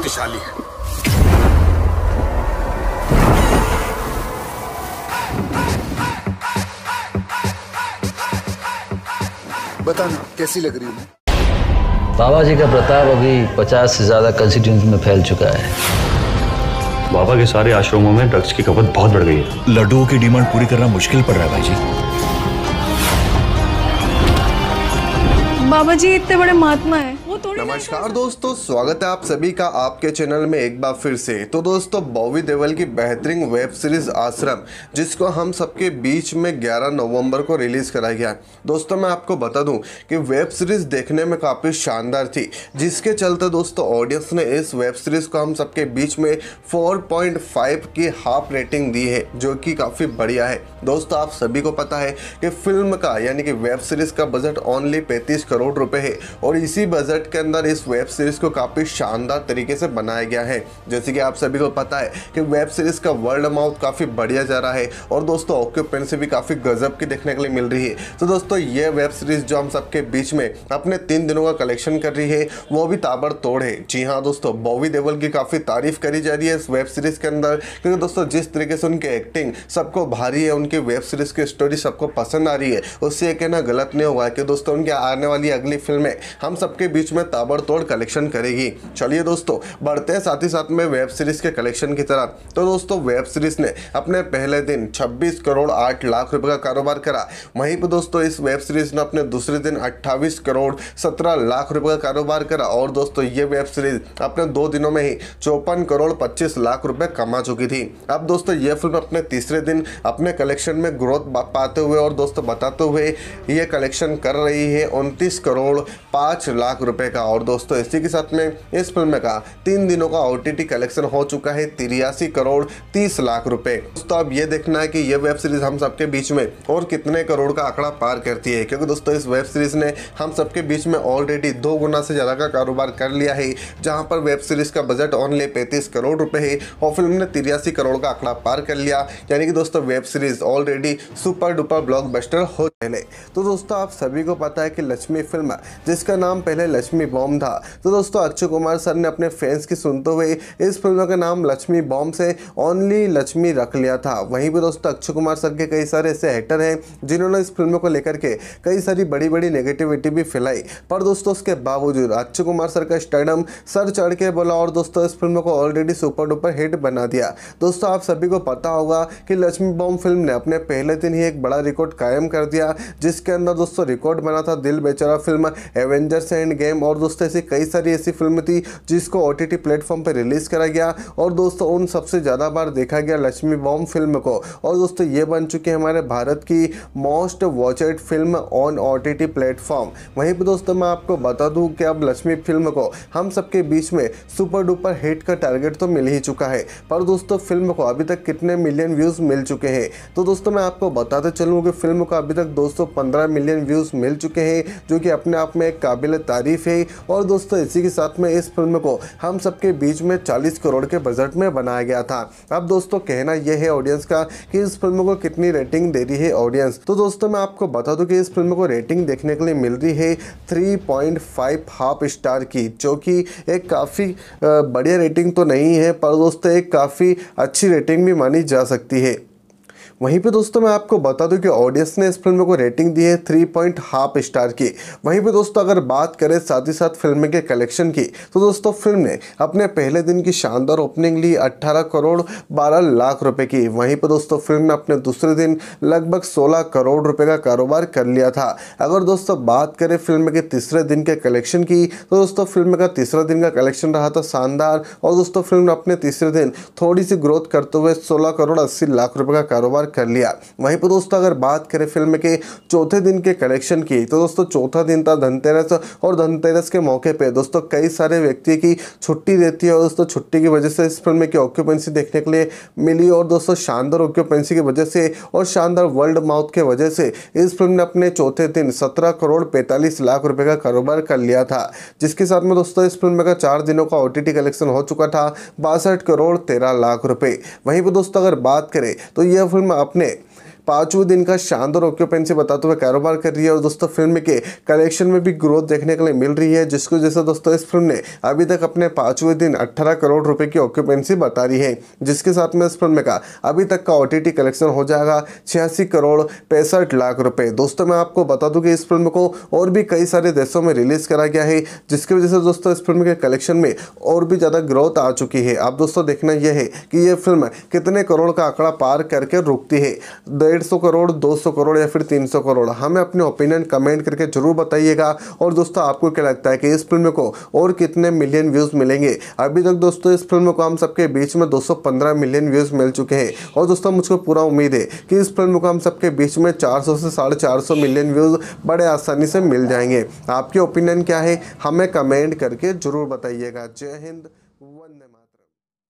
शक्तिशाली है बताना कैसी लग रही हूँ बाबा जी का प्रताप अभी पचास से ज्यादा कंस्टिट्यूंस में फैल चुका है बाबा के सारे आश्रमों में ड्रग्स की खपत बहुत बढ़ गई है लड्डुओं की डिमांड पूरी करना मुश्किल पड़ रहा है भाई जी बाबा जी इतने बड़े महात्मा है वो थोड़ी नमस्कार दोस्तों स्वागत है आप सभी का आपके चैनल में एक बार फिर से तो दोस्तों बॉबी देवल की बेहतरीन वेब सीरीज आश्रम जिसको हम सबके बीच में 11 नवंबर को रिलीज कराया गया दोस्तों मैं आपको बता दूं कि वेब सीरीज देखने में काफ़ी शानदार थी जिसके चलते दोस्तों ऑडियंस ने इस वेब सीरीज को हम सबके बीच में फोर की हाफ रेटिंग दी है जो की काफ़ी बढ़िया है दोस्तों आप सभी को पता है कि फिल्म का यानी कि वेब सीरीज का बजट ओनली पैंतीस करोड़ करोड़ रुपए है और इसी बजट के अंदर इस वेब सीरीज को काफ़ी शानदार तरीके से बनाया गया है जैसे कि आप सभी को पता है कि वेब सीरीज का वर्ल्ड अमाउंट काफ़ी बढ़िया जा रहा है और दोस्तों ऑक्यूपेंसी भी काफ़ी गजब की देखने के लिए मिल रही है तो दोस्तों ये वेब सीरीज जो हम सबके बीच में अपने तीन दिनों का कलेक्शन कर रही है वो भी ताबड़तोड़ है जी हाँ दोस्तों बॉबी देवल की काफ़ी तारीफ करी जा रही है इस वेब सीरीज के अंदर क्योंकि दोस्तों जिस तरीके से उनकी एक्टिंग सबको भारी है उनकी वेब सीरीज की स्टोरी सबको पसंद आ रही है उससे कहना गलत नहीं होगा कि दोस्तों उनके आने वाली की अगली फिल्में हम सबके बीच में ताबड़तोड़ कलेक्शन करेगी चलिए दोस्तों बढ़ते हैं साथ ही साथ में वेब सीरीज़ के कलेक्शन की तरफ तो दोस्तों वेब सीरीज़ ने अपने पहले दिन 26 करोड़ 8 लाख रुपए का कारोबार करा वहीं पर दोस्तों इस वेब सीरीज़ ने अपने दूसरे दिन अट्ठावीस करोड़ सत्रह लाख रुपये का कारोबार करा और दोस्तों ये वेब सीरीज़ अपने दो दिनों में ही चौपन करोड़ पच्चीस लाख रुपये कमा चुकी थी अब दोस्तों ये फिल्म अपने तीसरे दिन अपने कलेक्शन में ग्रोथ पाते हुए और दोस्तों बताते हुए ये कलेक्शन कर रही है उनतीस करोड़ पाँच लाख रुपए का और दोस्तों इसी के साथ में इस फिल्म का तीन दिनों का ओ कलेक्शन हो चुका है तिरियासी करोड़ तीस लाख रुपए दोस्तों अब ये देखना है कि ये वेब सीरीज हम सबके बीच में और कितने करोड़ का आंकड़ा पार करती है क्योंकि दोस्तों इस वेब सीरीज ने हम सबके बीच में ऑलरेडी दो गुना से ज़्यादा का कारोबार कर लिया है जहाँ पर वेब सीरीज का बजट ऑनली पैंतीस करोड़ रुपये है और फिल्म ने तिरियासी करोड़ का आंकड़ा पार कर लिया यानी कि दोस्तों web series already super duper block हो पहले तो दोस्तों आप सभी को पता है कि लक्ष्मी फिल्म जिसका नाम पहले लक्ष्मी बॉम्ब था तो दोस्तों अक्षय कुमार सर ने अपने फैंस की सुनते हुए इस फिल्म का नाम लक्ष्मी बॉम्ब से ओनली लक्ष्मी रख लिया था वहीं पर दोस्तों अक्षय कुमार सर के कई सारे ऐसे एक्टर हैं जिन्होंने इस फिल्म को लेकर के कई सारी बड़ी बड़ी नेगेटिविटी भी फैलाई पर दोस्तों उसके बावजूद अक्षय कुमार सर का स्टेडम सर चढ़ के बोला और दोस्तों इस फिल्म को ऑलरेडी सुपर डुपर हिट बना दिया दोस्तों आप सभी को पता होगा कि लक्ष्मी बॉम्ब फिल्म ने अपने पहले दिन ही एक बड़ा रिकॉर्ड कायम कर दिया गया जिसके अंदर दोस्तों रिकॉर्ड बना था दिल बेचारा फिल्म एवेंजर्स एंड गेम और दोस्तों ऐसी कई सारी ऐसी फिल्म थी जिसको ओ टी प्लेटफॉर्म पर रिलीज़ करा गया और दोस्तों उन सबसे ज़्यादा बार देखा गया लक्ष्मी बॉम्ब फिल्म को और दोस्तों ये बन चुकी है हमारे भारत की most watched film on O T platform वहीं पर दोस्तों मैं आपको बता दूँ कि अब लक्ष्मी फिल्म को हम सबके बीच में सुपर डुपर हिट का टारगेट तो मिल ही चुका है पर दोस्तों फिल्म को अभी तक कितने मिलियन व्यूज़ मिल चुके हैं तो दोस्तों मैं आपको बताते चलूँ कि फिल्म को अभी तक 215 मिलियन व्यूज़ मिल चुके हैं जो कि अपने आप में एक काबिल तारीफ़ है और दोस्तों इसी के साथ में इस फिल्म को हम सबके बीच में 40 करोड़ के बजट में बनाया गया था अब दोस्तों कहना यह है ऑडियंस का कि इस फिल्म को कितनी रेटिंग दे रही है ऑडियंस तो दोस्तों मैं आपको बता दूँ कि इस फिल्म को रेटिंग देखने के लिए मिल रही है थ्री हाफ स्टार की जो कि एक काफ़ी बढ़िया रेटिंग तो नहीं है पर दोस्तों एक काफ़ी अच्छी रेटिंग भी मानी जा सकती है वहीं पे दोस्तों मैं आपको बता दूं कि ऑडियंस ने इस फिल्म को रेटिंग दी है थ्री पॉइंट हाफ स्टार की वहीं पे दोस्तों अगर बात करें साथ ही साथ फिल्म के कलेक्शन की तो दोस्तों फिल्म ने अपने पहले दिन की शानदार ओपनिंग ली 18 करोड़ 12 लाख रुपए की वहीं पर दोस्तों फिल्म ने अपने दूसरे दिन लगभग सोलह करोड़ रुपये का कारोबार कर लिया था अगर दोस्तों बात करें फिल्म के तीसरे दिन के कलेक्शन की तो दोस्तों फिल्म का तीसरा दिन का कलेक्शन रहा था शानदार और दोस्तों फिल्म ने अपने तीसरे दिन थोड़ी सी ग्रोथ करते हुए सोलह करोड़ अस्सी लाख रुपये का कारोबार कर लिया वहीं पर दोस्तों अगर बात करें फिल्म के चौथे दिन के कलेक्शन की तो दोस्तों चौथा दिन था धनतेरस और धनतेरस के मौके पर दोस्तों कई सारे व्यक्ति की छुट्टी रहती है और दोस्तों छुट्टी की वजह से इस फिल्म की ऑक्यूपेंसी देखने के लिए मिली और दोस्तों शानदार ऑक्यूपेंसी की वजह से और शानदार वर्ल्ड माउथ के वजह से इस फिल्म ने अपने चौथे दिन सत्रह करोड़ पैंतालीस लाख रुपए का कारोबार कर लिया था जिसके साथ में दोस्तों इस फिल्म का चार दिनों का ओ कलेक्शन हो चुका था बासठ करोड़ तेरह लाख रुपये वहीं पर दोस्तों अगर बात करें तो यह फिल्म अपने पाँचवें दिन का शानदार ऑक्यूपेंसी बताते हुए कारोबार कर रही है और दोस्तों फिल्म के कलेक्शन में भी ग्रोथ देखने के लिए मिल रही है जिसको जैसा दोस्तों इस फिल्म ने अभी तक अपने पाँचवें दिन अट्ठारह करोड़ रुपये की ऑक्यूपेंसी बता रही है जिसके साथ में इस फिल्म का अभी तक का ओ कलेक्शन हो जाएगा छियासी करोड़ पैंसठ लाख रुपये दोस्तों मैं आपको बता दूँ कि इस फिल्म को और भी कई सारे देशों में रिलीज़ करा गया है जिसकी वजह से दोस्तों इस फिल्म के कलेक्शन में और भी ज़्यादा ग्रोथ आ चुकी है अब दोस्तों देखना यह है कि यह फिल्म कितने करोड़ का आंकड़ा पार करके रुकती है डेढ़ सौ करोड़ दो सौ करोड़ या फिर तीन सौ करोड़ हमें अपने ओपिनियन कमेंट करके जरूर बताइएगा और दोस्तों आपको क्या लगता है कि इस फिल्म को और कितने मिलियन व्यूज़ मिलेंगे अभी तक दोस्तों इस फिल्म को हम सबके बीच में 215 मिलियन व्यूज़ मिल चुके हैं और दोस्तों मुझको पूरा उम्मीद है कि इस फिल्म को हम सबके बीच में सौ से साढ़े चार मिलियन व्यूज़ बड़े आसानी से मिल जाएंगे आपके ओपिनियन क्या है हमें कमेंट करके ज़रूर बताइएगा जय हिंद